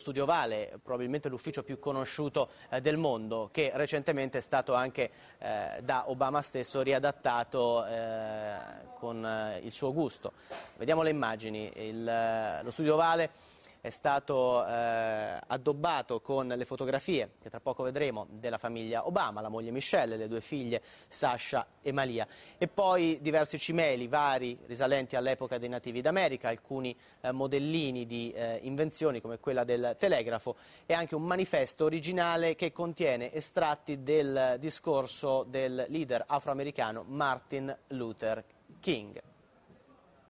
Studio Vale, probabilmente l'ufficio più conosciuto eh, del mondo, che recentemente è stato anche eh, da Obama stesso riadattato eh, con eh, il suo gusto. Vediamo le immagini, il, eh, lo Studio Vale è stato eh, addobbato con le fotografie, che tra poco vedremo, della famiglia Obama, la moglie Michelle, le due figlie Sasha e Malia. E poi diversi cimeli vari risalenti all'epoca dei nativi d'America, alcuni eh, modellini di eh, invenzioni come quella del telegrafo e anche un manifesto originale che contiene estratti del discorso del leader afroamericano Martin Luther King.